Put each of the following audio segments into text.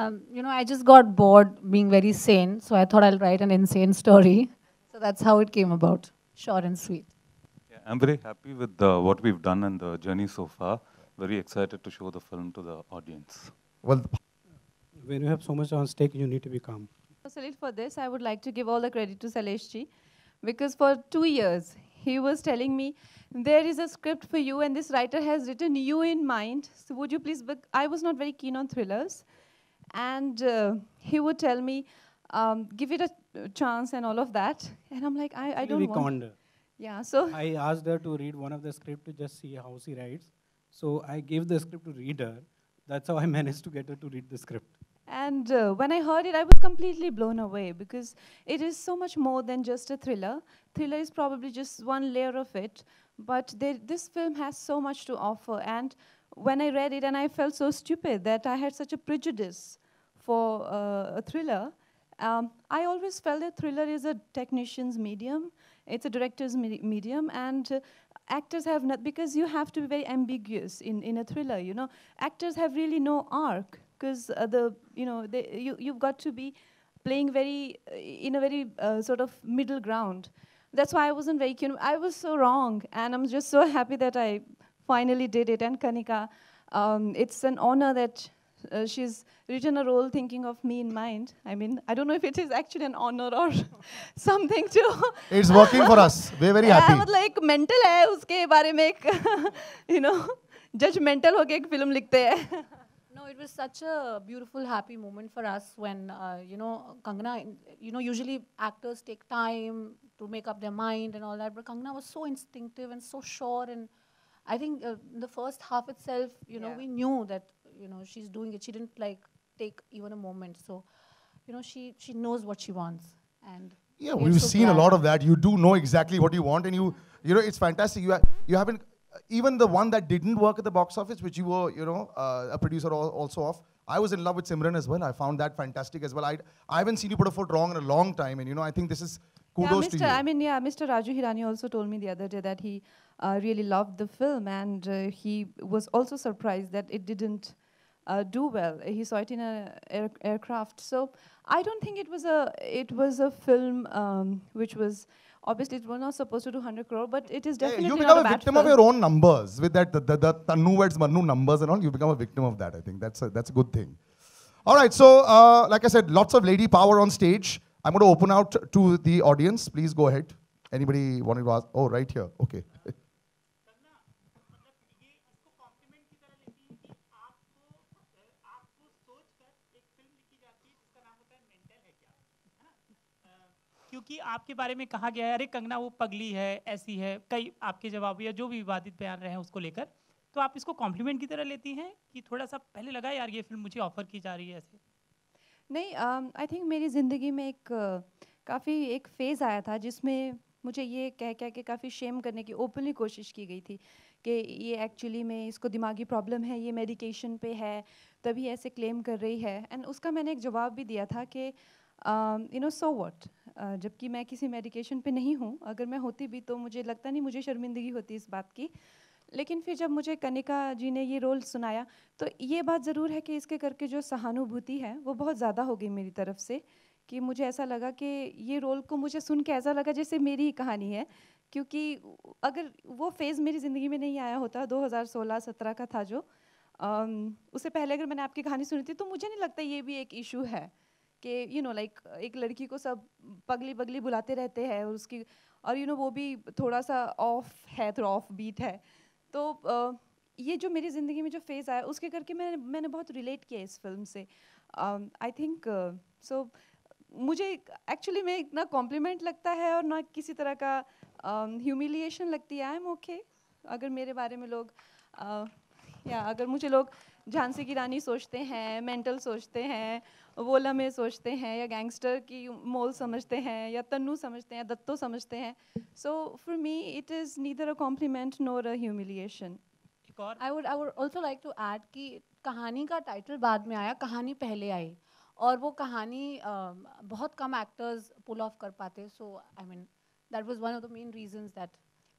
Um, you know, I just got bored being very sane, so I thought I'll write an insane story. So that's how it came about, short and sweet. Yeah, I'm very happy with what we've done and the journey so far. Very excited to show the film to the audience. Well, when you have so much on stake, you need to be calm. Salil, for this, I would like to give all the credit to Salesh because for two years, he was telling me, there is a script for you, and this writer has written you in mind. So would you please, I was not very keen on thrillers. And uh, he would tell me, um, give it a chance and all of that. And I'm like, I, I don't want. Yeah, so. I asked her to read one of the script to just see how she writes. So I gave the script to read her. That's how I managed to get her to read the script. And uh, when I heard it, I was completely blown away because it is so much more than just a thriller. Thriller is probably just one layer of it, but this film has so much to offer. And when I read it, and I felt so stupid that I had such a prejudice for uh, a thriller. Um, I always felt that thriller is a technician's medium, it's a director's me medium, and uh, actors have not, because you have to be very ambiguous in, in a thriller, you know. Actors have really no arc, because uh, the, you know, they, you, you've got to be playing very, uh, in a very uh, sort of middle ground. That's why I wasn't very know, I was so wrong, and I'm just so happy that I finally did it. And Kanika, um, it's an honor that uh, she's written a role thinking of me in mind. I mean, I don't know if it is actually an honor or something too. It's working for us. We're very happy. मतलब like mental है uske बारे mein you know judgmental होके ek film likhte hai. No, it was such a beautiful, happy moment for us when, uh, you know, Kangana, you know, usually actors take time to make up their mind and all that, but Kangana was so instinctive and so sure and I think uh, the first half itself, you know, we knew that you know she's doing it. She didn't like take even a moment. So, you know, she she knows what she wants, and yeah, we have so seen glad. a lot of that. You do know exactly what you want, and you you know it's fantastic. You ha you haven't uh, even the one that didn't work at the box office, which you were you know uh, a producer also of. I was in love with Simran as well. I found that fantastic as well. I I haven't seen you put a foot wrong in a long time, and you know I think this is kudos yeah, Mr. to you. I mean, yeah, Mr. Raju Hirani also told me the other day that he uh, really loved the film and uh, he was also surprised that it didn't uh, do well. He saw it in an air aircraft. So I don't think it was a it was a film um, which was obviously it was not supposed to do 100 crore, but it is definitely yeah, you become a, a victim film. of your own numbers with that the the, the Tannu words, numbers and all. You become a victim of that. I think that's a, that's a good thing. All right, so uh, like I said, lots of lady power on stage. I'm going to open out to the audience. Please go ahead. Anybody wanting to ask? Oh, right here. Okay. क्योंकि आपके बारे में कहा गया है अरे कंगना वो पगली है ऐसी है कई आपके जवाब या जो भी विवादित बयान रहे हैं उसको लेकर तो आप इसको कॉम्प्लीमेंट की तरह लेती हैं कि थोड़ा सा पहले लगा यार ये फिल्म मुझे ऑफर की जा रही है ऐसे नहीं आई um, थिंक मेरी ज़िंदगी में एक uh, काफ़ी एक फेज़ आया था जिसमें मुझे ये कह कह के काफ़ी शेम करने की ओपनली कोशिश की गई थी कि ये एक्चुअली में इसको दिमागी प्रॉब्लम है ये मेडिकेशन पे है तभी ऐसे क्लेम कर रही है एंड उसका मैंने एक जवाब भी दिया था कि यू नो सो वॉट जबकि मैं किसी मेडिकेशन पे नहीं हूँ अगर मैं होती भी तो मुझे लगता नहीं मुझे शर्मिंदगी होती इस बात की लेकिन फिर जब मुझे कनिका जी ने ये रोल सुनाया तो ये बात ज़रूर है कि इसके करके जो सहानुभूति है वो बहुत ज़्यादा हो गई मेरी तरफ से कि मुझे ऐसा लगा कि ये रोल को मुझे सुन के ऐसा लगा जैसे मेरी ही कहानी है क्योंकि अगर वो फेज़ मेरी ज़िंदगी में नहीं आया होता 2016-17 का था जो उससे पहले अगर मैंने आपकी कहानी सुनी थी तो मुझे नहीं लगता ये भी एक इशू है कि यू नो लाइक एक लड़की को सब पगली पगली बुलाते रहते हैं और उसकी और यू you नो know, वो भी थोड़ा सा ऑफ है थोड़ा ऑफ बीट है तो ये जो मेरी ज़िंदगी में जो फेज़ आया उसके करके मैंने मैंने बहुत रिलेट किया इस फिल्म से आई थिंक सो मुझे एक्चुअली में ना कॉम्प्लीमेंट लगता है और ना किसी तरह का ह्यूमिलिएशन um, uh, लगती है आई एम ओके अगर मेरे बारे में लोग uh, या अगर मुझे लोग झांसी की रानी सोचते हैं मेंटल सोचते हैं वो लम्हे सोचते हैं या गैंगस्टर की मोल समझते हैं या तन्नू समझते हैं दत्तो समझते हैं so for me it is neither a compliment nor a humiliation I would I would also like to add कि कहानी का टाइटल बाद में आया कहानी पहले आई और वो कहानी uh, बहुत कम एक्टर्स पुल ऑफ कर पाते so I mean that was one of the main reasons that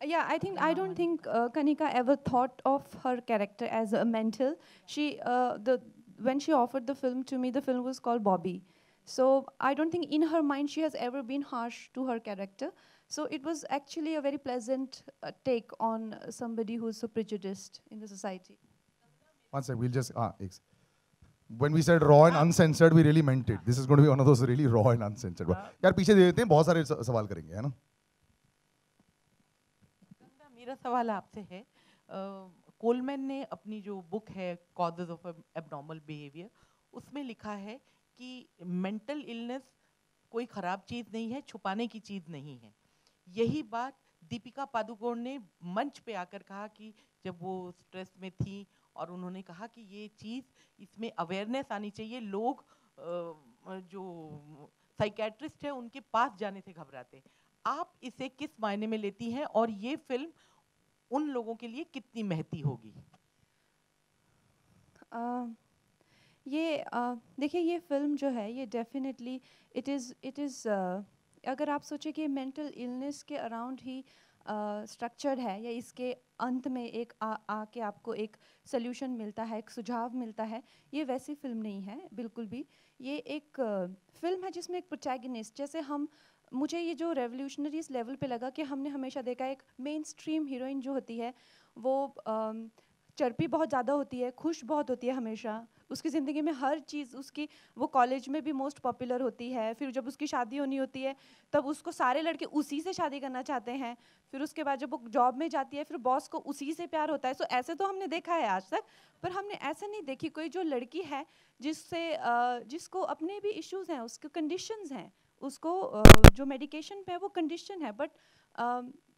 yeah i think i don't think uh, kanika ever thought of her character as a mental she uh, the when she offered the film to me, the film was called Bobby. So I don't think in her mind she has ever been harsh to her character. So it was actually a very pleasant uh, take on uh, somebody who's so prejudiced in the society. One sec, we'll just, ah, ex when we said raw and uncensored, we really meant it. This is going to be one of those really raw and uncensored. यार पीछे दे देते हैं बहुत सारे सवाल करेंगे है ना मेरा सवाल आपसे है कोलमैन ने अपनी जो बुक है कॉजेज ऑफ एबनॉर्मल बिहेवियर उसमें लिखा है कि मेंटल इलनेस कोई ख़राब चीज़ नहीं है छुपाने की चीज़ नहीं है यही बात दीपिका पादुकोण ने मंच पे आकर कहा कि जब वो स्ट्रेस में थी और उन्होंने कहा कि ये चीज़ इसमें अवेयरनेस आनी चाहिए लोग जो साइकेट्रिस्ट हैं उनके पास जाने से घबराते आप इसे किस मायने में लेती हैं और ये फिल्म उन लोगों के लिए कितनी महती होगी ये देखिए ये फिल्म जो है ये definitely it is it is अगर आप सोचें कि मेंटल इलनेस के अराउंड ही स्ट्रक्चर्ड है या इसके अंत में एक आ आके आपको एक सल्यूशन मिलता है एक सुझाव मिलता है ये वैसी फिल्म नहीं है बिल्कुल भी ये एक फिल्म है जिसमें एक प्रोटैगनिस्ट जैसे हम uh, मुझे ये जो इस लेवल पे लगा कि हमने हमेशा देखा एक मेन स्ट्रीम हीरोइन जो होती है वो चर्पी बहुत ज़्यादा होती है खुश बहुत होती है हमेशा उसकी ज़िंदगी में हर चीज़ उसकी वो कॉलेज में भी मोस्ट पॉपुलर होती है फिर जब उसकी शादी होनी होती है तब उसको सारे लड़के उसी से शादी करना चाहते हैं फिर उसके बाद जब वो जॉब में जाती है फिर बॉस को उसी से प्यार होता है सो ऐसे तो हमने देखा है आज तक पर हमने ऐसा नहीं देखी कोई जो लड़की है जिससे जिसको अपने भी इश्यूज़ हैं उसके कंडीशंस हैं उसको जो मेडिकेशन पे है वो कंडीशन है बट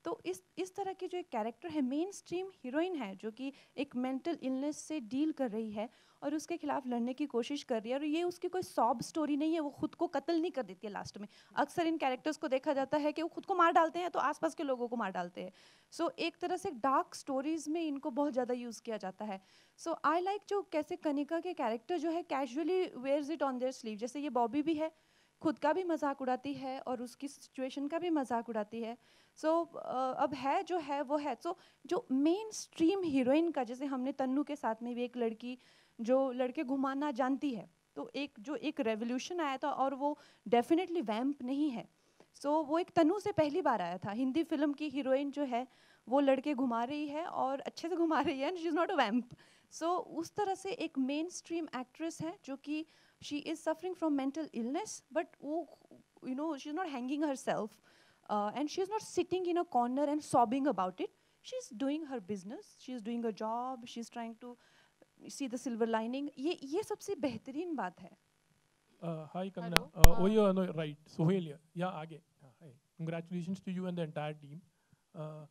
तो इस इस तरह की जो एक कैरेक्टर है मेन स्ट्रीम हीरोइन है जो कि एक मेंटल इलनेस से डील कर रही है और उसके खिलाफ लड़ने की कोशिश कर रही है और ये उसकी कोई सॉब स्टोरी नहीं है वो खुद को कत्ल नहीं कर देती है लास्ट में अक्सर इन कैरेक्टर्स को देखा जाता है कि वो खुद को मार डालते हैं तो आसपास के लोगों को मार डालते हैं सो so, एक तरह से डार्क स्टोरीज में इनको बहुत ज़्यादा यूज़ किया जाता है सो आई लाइक जो कैसे कनिका के कैरेक्टर जो है casually wears it on their sleeve जैसे ये बॉबी भी है खुद का भी मजाक उड़ाती है और उसकी सिचुएशन का भी मजाक उड़ाती है सो so, अब है जो है वो है सो so, जो मेन स्ट्रीम हीरोइन का जैसे हमने तन्नु के साथ में भी एक लड़की जो लड़के घुमाना जानती है तो एक जो एक रेवोल्यूशन आया था और वो डेफिनेटली वैम्प नहीं है सो so, वो एक तनु से पहली बार आया था हिंदी फिल्म की हीरोइन जो है वो लड़के घुमा रही है और अच्छे से घुमा रही है and she is not a vamp so उस तरह से एक मेन स्ट्रीम एक्ट्रेस है जो कि uh, she is suffering from mental illness, but oh, you know, she's not hanging herself. Uh, and she's not sitting in a corner and sobbing about it. She's doing her business, she's doing her job, she's trying to see the silver lining. ये ये सबसे बेहतरीन बात है. Hi Kamna. Uh, uh, oh yeah, no, right. Sohail Yeah, आगे. Hi. Congratulations to you and the entire team. Uh,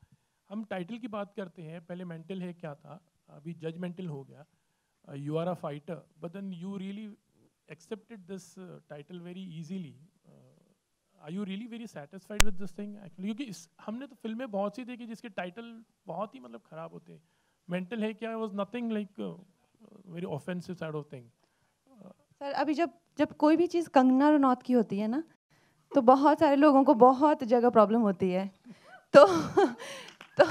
हम title की बात करते हैं पहले मेंटल है क्या था अभी जजमेंटल हो गया you are a fighter but then you really accepted this uh, title very easily. Uh, are you really very satisfied with this thing? Actually, क्योंकि इस हमने तो फिल्में बहुत सी देखी जिसके टाइटल बहुत ही मतलब खराब होते हैं मेंटल है क्या was nothing like very offensive side of thing sir अभी जब जब कोई भी चीज़ कंगना रनौत की होती है ना तो बहुत सारे लोगों को बहुत जगह प्रॉब्लम होती है तो तो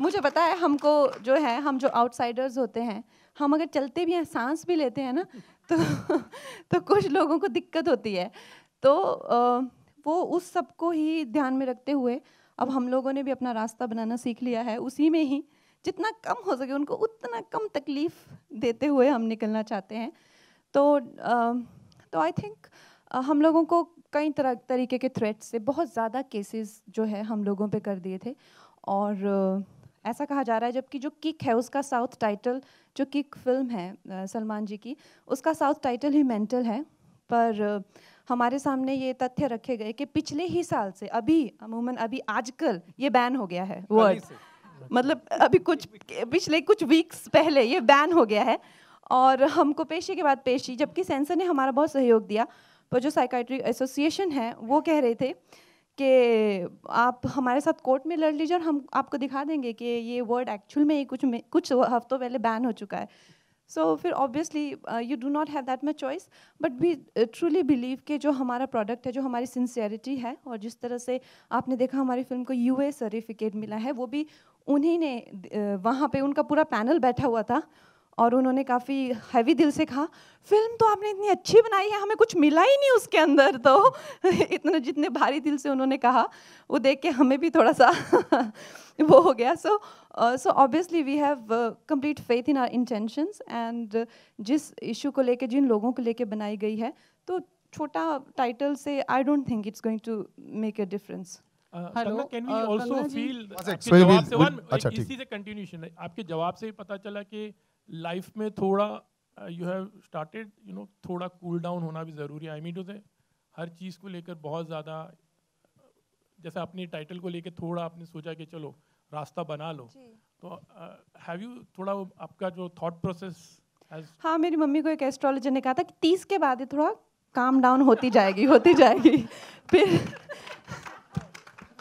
मुझे पता है हमको जो है हम जो आउटसाइडर्स होते हैं हम अगर चलते भी हैं सांस भी लेते हैं ना तो तो कुछ लोगों को दिक्कत होती है तो वो उस सब को ही ध्यान में रखते हुए अब हम लोगों ने भी अपना रास्ता बनाना सीख लिया है उसी में ही जितना कम हो सके उनको उतना कम तकलीफ देते हुए हम निकलना चाहते हैं तो तो आई थिंक हम लोगों को कई तरह तरीके के थ्रेट्स से बहुत ज़्यादा केसेस जो है हम लोगों पे कर दिए थे और ऐसा कहा जा रहा है जबकि जो किक है उसका साउथ टाइटल जो किक फिल्म है सलमान जी की उसका साउथ टाइटल ही मेंटल है पर हमारे सामने ये तथ्य रखे गए कि पिछले ही साल से अभी अमूमन अभी आजकल ये बैन हो गया है वर्ड मतलब अभी कुछ पिछले कुछ वीक्स पहले ये बैन हो गया है और हमको पेशी के बाद पेशी जबकि सेंसर ने हमारा बहुत सहयोग दिया पर जो साइकाट्रिक एसोसिएशन है वो कह रहे थे कि आप हमारे साथ कोर्ट में लड़ लीजिए और हम आपको दिखा देंगे कि ये वर्ड एक्चुअल में कुछ में, कुछ हफ्तों पहले बैन हो चुका है सो so, फिर obviously you do not have that much choice but we truly believe के जो हमारा प्रोडक्ट है जो हमारी सिंसियरिटी है और जिस तरह से आपने देखा हमारी फिल्म को यू सर्टिफिकेट मिला है वो भी उन्हीं ने uh, वहाँ पे उनका पूरा पैनल बैठा हुआ था और उन्होंने काफ़ी हैवी दिल से कहा फिल्म तो आपने इतनी अच्छी बनाई है हमें कुछ मिला ही नहीं उसके अंदर तो इतने जितने भारी दिल से उन्होंने कहा वो देख के हमें भी थोड़ा सा वो हो गया so so obviously we have complete faith in our intentions and जिस इशू को लेके जिन लोगों को लेके बनाई गई है तो छोटा टाइटल से I don't think it's going to make a difference hello can we also feel आपके जवाब से पता चला कि लाइफ में थोड़ा you have started you know थोड़ा कूल cool डाउन होना भी ज़रूरी है आई मीन टू से हर चीज़ को लेकर बहुत ज़्यादा uh, जैसे अपने टाइटल को लेकर थोड़ा आपने सोचा कि चलो रास्ता बना लो तो हैव uh, यू थोड़ा आपका जो थॉट प्रोसेस हाँ मेरी मम्मी को एक एस्ट्रोलॉजर ने कहा था कि तीस के बाद ही थोड़ा काम डाउन होती जाएगी होती जाएगी फिर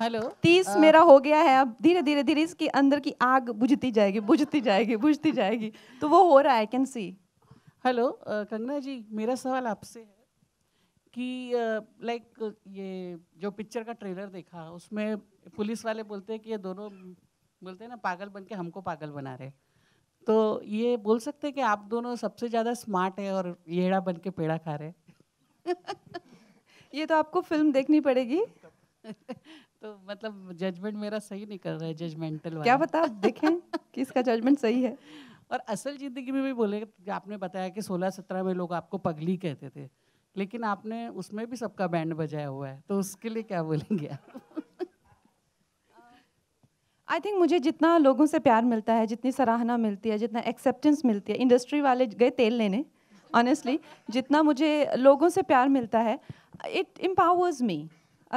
हेलो तीस uh, मेरा हो गया है अब धीरे धीरे धीरे इसके अंदर की आग बुझती जाएगी बुझती जाएगी बुझती जाएगी तो वो हो रहा है I can see hello Kangana ji मेरा सवाल आपसे है कि लाइक uh, like, uh, ये जो पिक्चर का ट्रेलर देखा उसमें पुलिस वाले बोलते हैं कि ये दोनों बोलते हैं ना पागल बन के हमको पागल बना रहे तो ये बोल सकते हैं कि आप दोनों सबसे ज़्यादा स्मार्ट है और येड़ा बन के पेड़ा खा रहे ये तो आपको फिल्म देखनी पड़ेगी तो मतलब जजमेंट मेरा सही नहीं कर रहा है जजमेंटल क्या बता देखें कि इसका जजमेंट सही है और असल ज़िंदगी में भी बोले आपने बताया कि सोलह सत्रह में लोग आपको पगली कहते थे लेकिन आपने उसमें भी सबका बैंड बजाया हुआ है तो उसके लिए क्या बोलेंगे आप आई थिंक मुझे जितना लोगों से प्यार मिलता है जितनी सराहना मिलती है जितना एक्सेप्टेंस मिलती है इंडस्ट्री वाले गए तेल लेने ऑनेस्टली जितना मुझे लोगों से प्यार मिलता है इट एम्पावर्स मी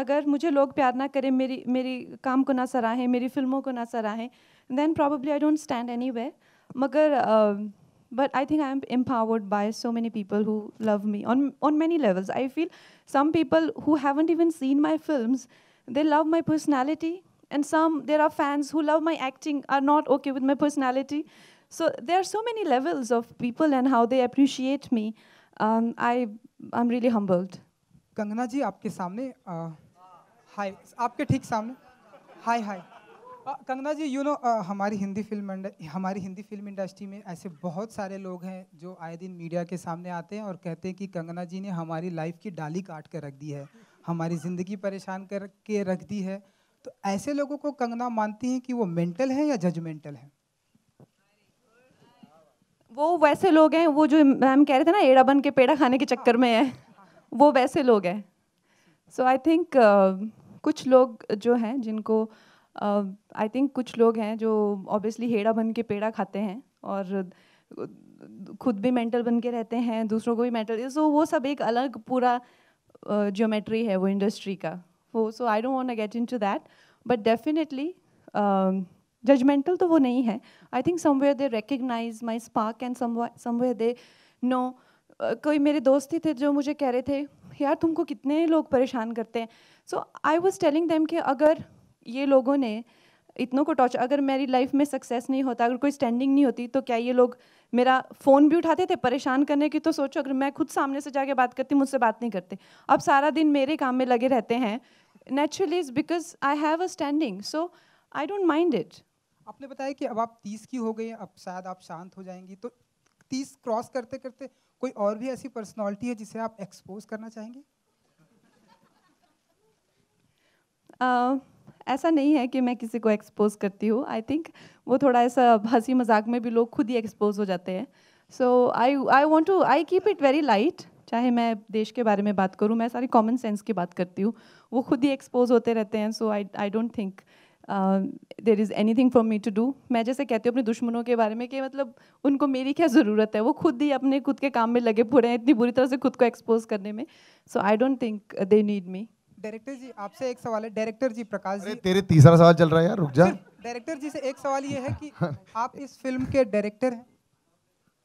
अगर मुझे लोग प्यार ना करें मेरी मेरी काम को ना सराहें मेरी फिल्मों को ना सराहें then probably I don't stand anyway मगर but I think I am empowered by so many people who love me on on many levels I feel some people who haven't even seen my film they love my personality and some there are fans who love my acting are not okay with my personality so they are so many levels of people and how they appreciate me I I am really humbled Kangana ji आपके सामने hi आपके ठीक सामने hi hi Kangana ji you know हमारी Hindi film हमारी Hindi film industry में ऐसे बहुत सारे लोग हैं जो आए दिन मीडिया के सामने आते हैं और कहते हैं कि कंगना जी ने हमारी लाइफ की डाली काट कर रख दी है हमारी ज़िंदगी परेशान करके रख दी है तो ऐसे लोगों को कंगना मानती हैं कि वो मेंटल है या जजमेंटल है वो वैसे लोग हैं वो जो मैम कह रहे थे ना एड़ा बन के पेड़ा खाने के चक्कर में है वो वैसे लोग हैं सो आई थिंक कुछ लोग जो हैं जिनको आई uh, थिंक कुछ लोग हैं जो ऑब्वियसली हेड़ा बन के पेड़ा खाते हैं और खुद भी मेंटल बन के रहते हैं दूसरों को भी मेंटल सो so, वो सब एक अलग पूरा ज्योमेट्री uh, है वो इंडस्ट्री का वो so I don't want to get into that but definitely judgemental तो वो नहीं है I think somewhere they recognise my spark and somewhere they know कोई मेरे दोस्त ही थे जो मुझे कह रहे थे यार तुमको कितने लोग परेशान करते हैं so I was telling them कि अगर ये लोगों ने इतनों को टॉर्चर अगर मेरी लाइफ में सक्सेस नहीं होता अगर कोई स्टैंडिंग नहीं होती तो क्या ये लोग मेरा फ़ोन भी उठाते थे परेशान करने की तो सोचो अगर मैं खुद सामने से जाके बात करती मुझसे बात नहीं करते अब सारा दिन मेरे काम में लगे रहते हैं naturally is because I have a standing so I don't mind it आपने बताया कि अब आप तीस की हो गई अब शायद आप शांत हो जाएंगी तो तीस क्रॉस करते करते कोई और भी ऐसी पर्सनालिटी है जिसे आप एक्सपोज करना चाहेंगे uh, ऐसा नहीं है कि मैं किसी को एक्सपोज करती हूँ आई थिंक वो थोड़ा ऐसा हंसी मजाक में भी लोग खुद ही एक्सपोज हो जाते हैं so I I want to I keep it very light चाहे मैं देश के बारे में बात करूँ मैं सारी कॉमन सेंस की बात करती हूँ वो खुद ही एक्सपोज होते रहते हैं so I I don't think there is anything for me to do मैं जैसे कहती हूँ अपने दुश्मनों के बारे में कि मतलब उनको मेरी क्या ज़रूरत है वो खुद ही अपने खुद के काम में लगे पूरे हैं इतनी बुरी तरह से खुद को एक्सपोज करने में so I don't think they need me director ji आपसे एक सवाल है डायरेक्टर जी प्रकाश जी तेरे तीसरा सवाल चल रहा है यार रुक जा डायरेक्टर जी से एक सवाल ये है कि हाँ। आप इस फिल्म के डायरेक्टर हैं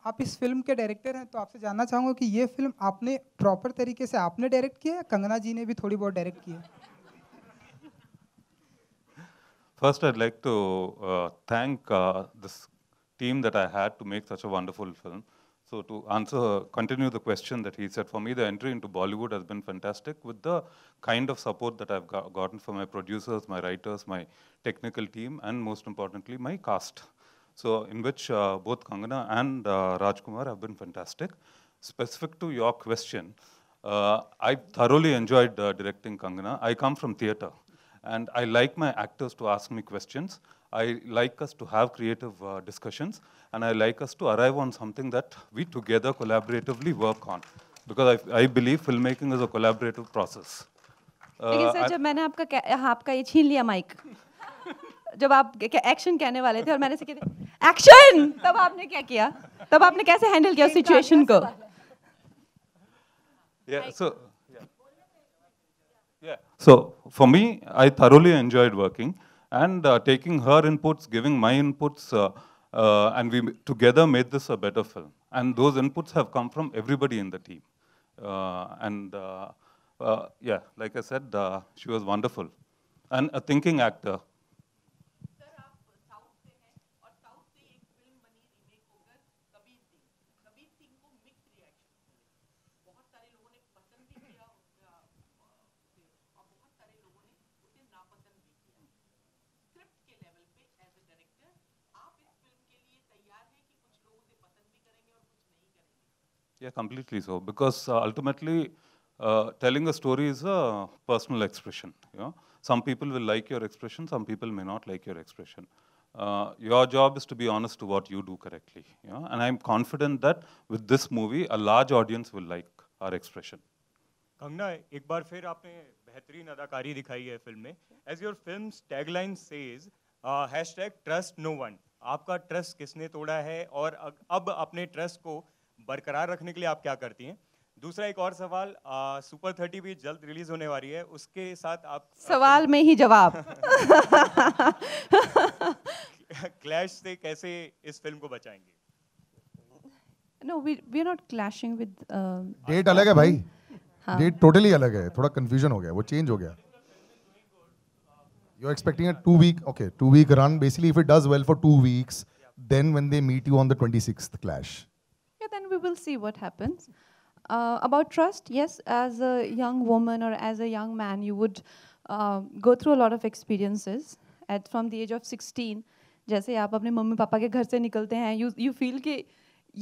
आप इस फिल्म के डायरेक्टर हैं तो आपसे जानना चाहूँगा कि ये फिल्म आपने प्रॉपर तरीके से आपने डायरेक्ट किया है कंगना जी ने भी थोड़ी बहुत डायरेक्ट किया First, I'd like to uh, thank uh, this team that I had to make such a wonderful film. So to answer, continue the question that he said, for me, the entry into Bollywood has been fantastic with the kind of support that I've got, gotten from my producers, my writers, my technical team, and most importantly, my cast. So in which uh, both Kangana and uh, Rajkumar have been fantastic. Specific to your question, uh, I thoroughly enjoyed uh, directing Kangana. I come from theatre. And I like my actors to ask me questions. I like us to have creative uh, discussions. And I like us to arrive on something that we together collaboratively work on. Because I, I believe filmmaking is a collaborative process. Uh, लेकिन sir जब मैंने आपका आपका ये छीन लिया mic जब आप एक्शन कहने वाले थे और मैंने से कहते एक्शन तब आपने क्या किया तब आपने कैसे हैंडल किया सिचुएशन को Yeah, so so for me, I thoroughly enjoyed working and uh, taking her inputs, giving my inputs, uh, uh, and we together made this a better film. And those inputs have come from everybody in the team. Uh, and uh, uh, yeah, like I said, she was wonderful. And a thinking actor, Yeah, completely so. Because uh, ultimately, uh, telling a story is a personal expression. You know? Some people will like your expression, some people may not like your expression. Uh, your job is to be honest to what you do correctly. You know? And I'm confident that with this movie, a large audience will like our expression. Kangana एक बार फिर आपने बेहतरीन अदाकारी दिखाई है film में as your film tagline says hashtag trust no one आपका trust किसने तोड़ा है और अब अपने ट्रस्ट को बरकरार रखने के लिए आप क्या करती हैं दूसरा एक और सवाल आ, सुपर थर्टी भी जल्द रिलीज होने वाली है उसके साथ आप सवाल आप... में ही जवाब क्लैश से कैसे इस फिल्म को बचाएंगे no we we are not clashing with date अलग है भाई हाँ. डेट टोटली अलग है थोड़ा कंफ्यूजन हो गया वो चेंज हो गया you are expecting a two week okay two week run basically if it does well for two weeks then when they meet you on the 26th clash then we will see what happens. Uh, about trust, yes, as a young woman or as a young man, you would uh, go through a lot of experiences. At from the age of 16, जैसे आप अपने mummy papa के घर से निकलते हैं you you feel कि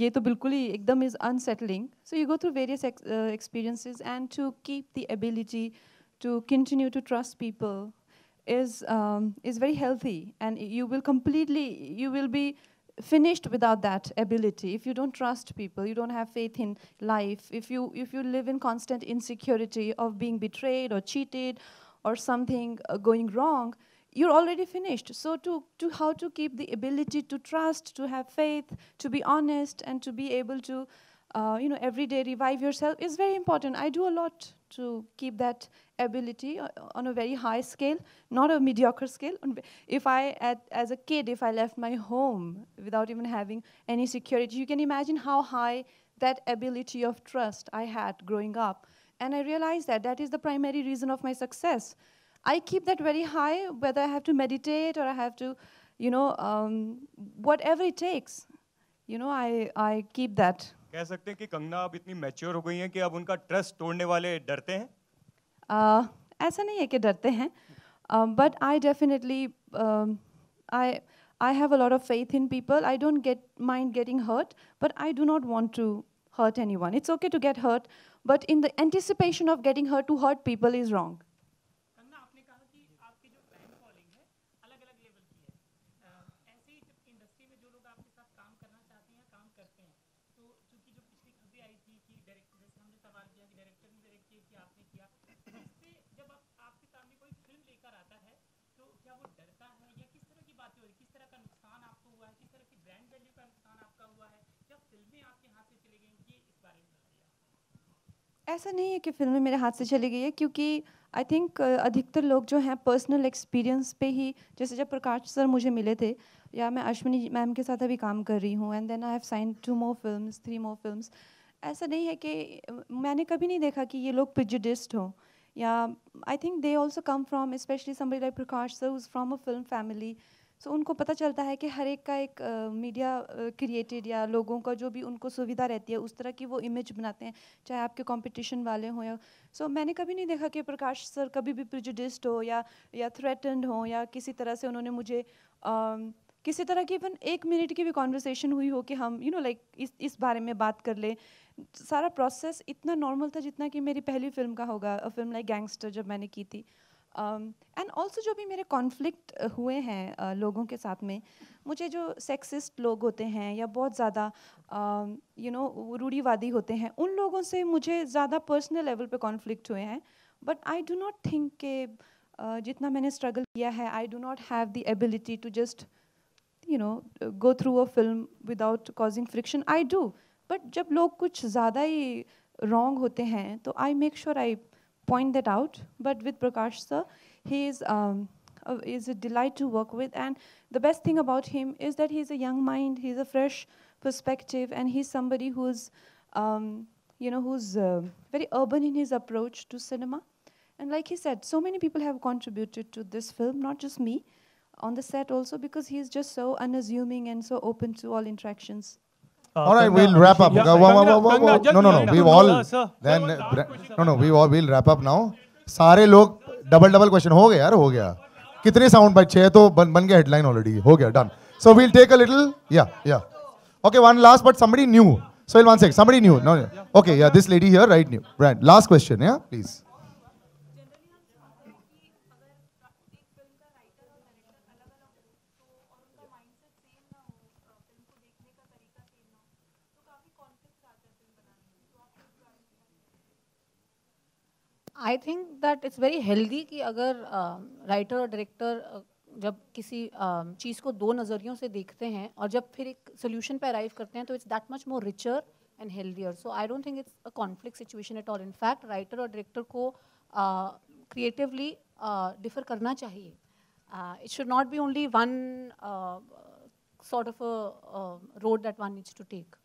ये तो बिल्कुल ही एकदम is unsettling so you go through various experiences and to keep the ability to continue to trust people is is very healthy and you will completely you will be finished without that ability if you don't trust people you don't have faith in life if you if you live in constant insecurity of being betrayed or cheated or something uh, going wrong you're already finished so to to how to keep the ability to trust to have faith to be honest and to be able to uh, you know, every day revive yourself is very important. I do a lot to keep that ability uh, on a very high scale, not a mediocre scale. If I, at, as a kid, if I left my home without even having any security, you can imagine how high that ability of trust I had growing up. And I realized that that is the primary reason of my success. I keep that very high, whether I have to meditate or I have to, you know, um, whatever it takes. You know, I, I keep that कह सकते हैं कि कंगना अब इतनी mature हो गई हैं कि अब उनका ट्रस्ट तोड़ने वाले डरते हैं ऐसा नहीं है कि डरते हैं but I definitely I have a lot of faith in people I don't get mind getting hurt but I do not want to hurt anyone it's okay to get hurt but in the anticipation of getting hurt to hurt people is wrong ऐसा नहीं है कि फिल्में मेरे हाथ से चली गई है क्योंकि आई थिंक uh, अधिकतर लोग जो हैं पर्सनल एक्सपीरियंस पे ही जैसे जब प्रकाश सर मुझे मिले थे या मैं अश्विनी मैम के साथ अभी काम कर रही हूँ and then I have sign two more film three more film ऐसा नहीं है कि मैंने कभी नहीं देखा कि ये लोग प्रिजुडिस्ड हों या I think they also come from specially somebody like Prakash sir who's from a film family so उनको पता चलता है कि हर एक का एक मीडिया क्रिएटेड या लोगों का जो भी उनको सुविधा रहती है उस तरह की वो इमेज बनाते हैं चाहे आपके कंपटीशन वाले हों या सो मैंने कभी नहीं देखा कि प्रकाश सर कभी भी प्रिजुडिस्ड हो या या थ्रेटन्ड हो या किसी तरह से उन्होंने मुझे किसी तरह की इवन एक मिनट की भी कॉन्वर्सेशन हुई हो कि हम यू नो लाइक इस इस बारे में बात कर ले सारा प्रोसेस इतना नॉर्मल था जितना कि मेरी पहली फिल्म का होगा फिल्म लाइक गैंगस्टर जब मैंने की थी एंड um, ऑल्सो जो भी मेरे कॉन्फ्लिक्ट uh, हुए हैं uh, लोगों के साथ में मुझे जो सेक्सिस्ट लोग होते हैं या बहुत ज़्यादा यू um, नो रूढ़ीवादी होते हैं उन लोगों से मुझे ज़्यादा पर्सनल लेवल पे कॉन्फ्लिक्ट हुए हैं but I do not think के uh, जितना मैंने स्ट्रगल किया है I do not have the ability to just you know go through a film without causing friction I do but जब लोग कुछ ज़्यादा ही रॉन्ग होते हैं तो I make sure I point that out. But with Prakash sir, he is, um, a, is a delight to work with. And the best thing about him is that he's a young mind, he's a fresh perspective, and he's somebody who's, um, you know, who's uh, very urban in his approach to cinema. And like he said, so many people have contributed to this film, not just me, on the set also, because he's just so unassuming and so open to all interactions. Uh, all right, Ganga, we'll wrap up. Yeah, whoa, whoa, whoa, Ganga, no, no, no. We've all uh, then no, no. We all we'll wrap up now. सारे लोग double double question हो गया यार हो गया कितने sound bite हैं तो बन बन गया हेडलाइन ऑलरेडी हो गया done so we'll take a little yeah yeah okay one last but somebody new so will one sec somebody new okay yeah this lady here right new right last question yeah please I think that it's very healthy कि अगर writer और director जब किसी uh, चीज़ को दो नज़रियों से देखते हैं और जब फिर एक सोल्यूशन पर अराइव करते हैं तो it's that much more richer and healthier so I don't think it's a conflict situation at all in fact writer और डायरेक्टर को क्रिएटिवली uh, डिफर uh, करना चाहिए it should not be only one sort of a road that one needs to take